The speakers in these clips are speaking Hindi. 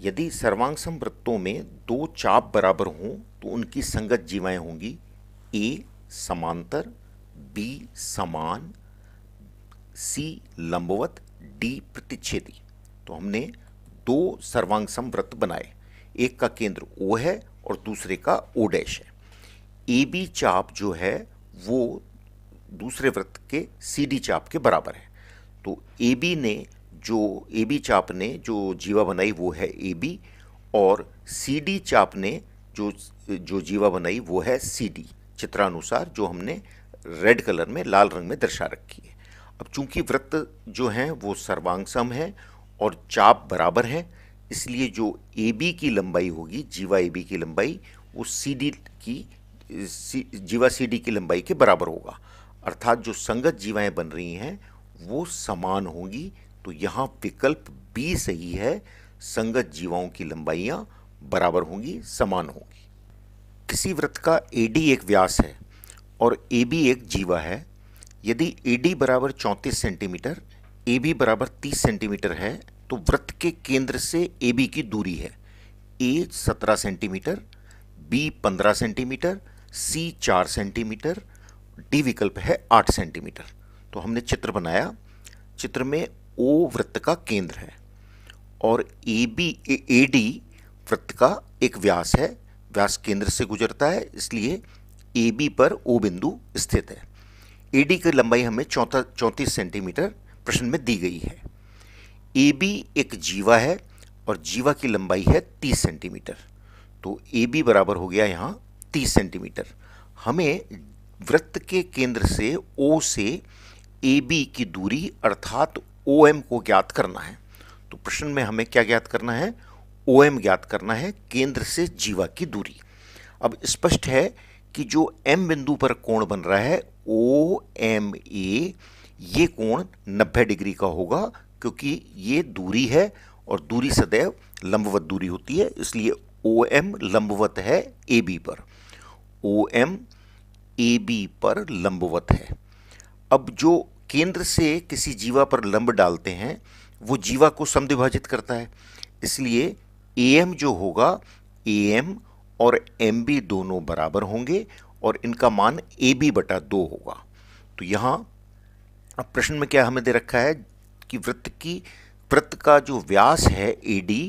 यदि सर्वांगसम वृत्तों में दो चाप बराबर हों तो उनकी संगत जीवाएं होंगी ए समांतर बी समान सी लंबवत डी प्रतिच्छेदी तो हमने दो सर्वांगसम वृत्त बनाए एक का केंद्र ओ है और दूसरे का ओ डैश है ए बी चाप जो है वो दूसरे वृत्त के सी डी चाप के बराबर है तो ए बी ने जो ए बी चाप ने जो जीवा बनाई वो है ए बी और सी डी चाप ने जो जो जीवा बनाई वो है सी डी चित्रानुसार जो हमने रेड कलर में लाल रंग में दर्शा रखी है अब चूंकि वृत्त जो हैं वो सर्वांग सम है और चाप बराबर हैं इसलिए जो ए बी की लंबाई होगी जीवा ए बी की लंबाई वो सी डी की सी, जीवा सी डी की लंबाई के बराबर होगा अर्थात जो संगत जीवाएं बन रही हैं वो समान होंगी तो यहाँ विकल्प बी सही है संगत जीवाओं की लंबाइयाँ बराबर होंगी समान होंगी किसी व्रत का एडी एक व्यास है और ए बी एक जीवा है यदि ए डी बराबर चौंतीस सेंटीमीटर ए बी बराबर तीस सेंटीमीटर है तो व्रत के केंद्र से ए बी की दूरी है ए सत्रह सेंटीमीटर बी पंद्रह सेंटीमीटर सी चार सेंटीमीटर डी विकल्प है आठ सेंटीमीटर तो हमने चित्र बनाया चित्र में ओ वृत्त का केंद्र है और ए बी ए डी वृत्त का एक व्यास है व्यास केंद्र से गुजरता है इसलिए ए बी पर ओ बिंदु स्थित है ए डी की लंबाई हमें चौथा चौंतीस सेंटीमीटर प्रश्न में दी गई है ए बी एक जीवा है और जीवा की लंबाई है तीस सेंटीमीटर तो ए बी बराबर हो गया यहाँ तीस सेंटीमीटर हमें वृत्त के केंद्र से ओ से ए बी की दूरी अर्थात ओ एम को ज्ञात करना है तो प्रश्न में हमें क्या ज्ञात करना है ओ एम ज्ञात करना है केंद्र से जीवा की दूरी अब स्पष्ट है कि जो एम बिंदु पर कोण बन रहा है ओ एम ए ये कोण 90 डिग्री का होगा क्योंकि ये दूरी है और दूरी सदैव लंबवत दूरी होती है इसलिए ओ एम लंबवत है ए बी पर ओ एम ए बी पर लंबवत है अब जो केंद्र से किसी जीवा पर लंब डालते हैं वो जीवा को समद्विभाजित करता है इसलिए एम जो होगा एम और एम बी दोनों बराबर होंगे और इनका मान ए बी बटा दो होगा तो यहाँ अब प्रश्न में क्या हमें दे रखा है कि वृत्त की वृत्त का जो व्यास है ए डी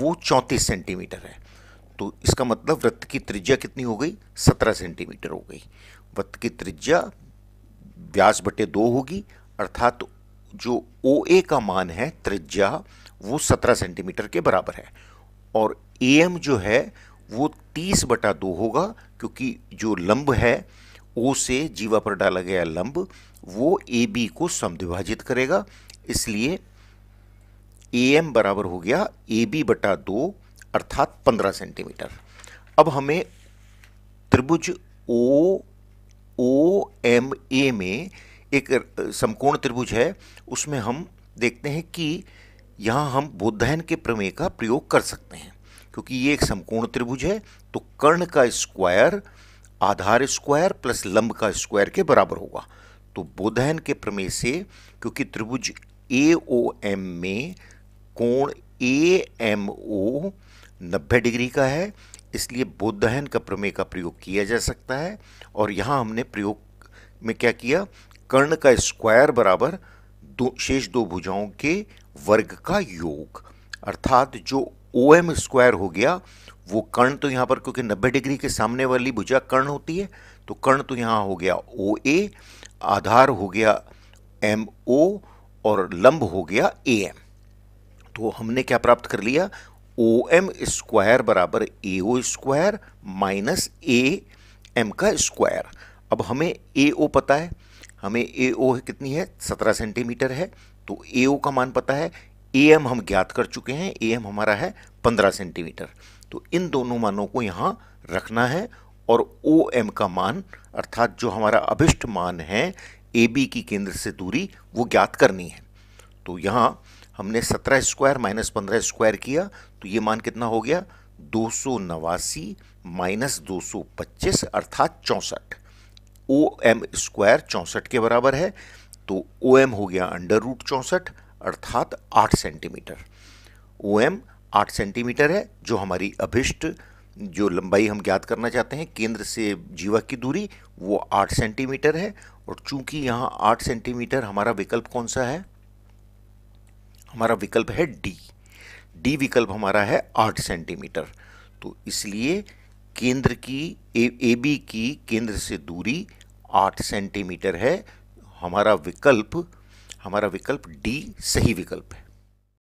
वो चौंतीस सेंटीमीटर है तो इसका मतलब वृत्त की त्रिज्या कितनी हो गई सत्रह सेंटीमीटर हो गई वृत्त की त्रिज्या व्यास बटे दो होगी अर्थात जो ओ ए का मान है त्रिज्या वो सत्रह सेंटीमीटर के बराबर है और ए एम जो है वो तीस बटा दो होगा क्योंकि जो लंब है ओ से जीवा पर डाला गया लंब वो ए बी को समद्विभाजित करेगा इसलिए ए एम बराबर हो गया ए बी बटा दो अर्थात पंद्रह सेंटीमीटर अब हमें त्रिभुज ओ ओ एम ए में एक समकोण त्रिभुज है उसमें हम देखते हैं कि यहाँ हम बोधायन के प्रमेय का प्रयोग कर सकते हैं क्योंकि ये एक समकोण त्रिभुज है तो कर्ण का स्क्वायर आधार स्क्वायर प्लस लंब का स्क्वायर के बराबर होगा तो बोधायन के प्रमेय से क्योंकि त्रिभुज ए ओ एम में कोण ए एम ओ नब्बे डिग्री का है इसलिए बोधहन का प्रमेय का प्रयोग किया जा सकता है और यहाँ हमने प्रयोग में क्या किया कर्ण का स्क्वायर बराबर दो शेष दो भुजाओं के वर्ग का योग अर्थात जो ओ एम स्क्वायर हो गया वो कर्ण तो यहाँ पर क्योंकि 90 डिग्री के सामने वाली भुजा कर्ण होती है तो कर्ण तो यहाँ हो गया ओ ए आधार हो गया एम ओ और लंब हो गया ए एम तो हमने क्या प्राप्त कर लिया ओ एम स्क्वायर बराबर A O square minus A M का स्क्वायर अब हमें ए ओ पता है हमें ए ओ कितनी है सत्रह सेंटीमीटर है तो ए ओ का मान पता है ए एम हम ज्ञात कर चुके हैं ए एम हमारा है पंद्रह सेंटीमीटर तो इन दोनों मानों को यहाँ रखना है और ओ एम का मान अर्थात जो हमारा अभिष्ट मान है ए बी की केंद्र से दूरी वो ज्ञात करनी है तो यहाँ हमने सत्रह स्क्वायर माइनस पंद्रह स्क्वायर किया तो ये मान कितना हो गया दो सौ नवासी माइनस दो सौ पच्चीस अर्थात चौंसठ ओ एम स्क्वायर चौंसठ के बराबर है तो ओ एम हो गया अंडर रूट चौंसठ अर्थात आठ सेंटीमीटर ओ एम आठ सेंटीमीटर है जो हमारी अभिष्ट जो लंबाई हम ज्ञात करना चाहते हैं केंद्र से जीवक की दूरी वो आठ सेंटीमीटर है और चूंकि यहाँ आठ सेंटीमीटर हमारा विकल्प कौन सा है हमारा विकल्प है डी डी विकल्प हमारा है आठ सेंटीमीटर तो इसलिए केंद्र की ए बी की केंद्र से दूरी आठ सेंटीमीटर है हमारा विकल्प हमारा विकल्प डी सही विकल्प है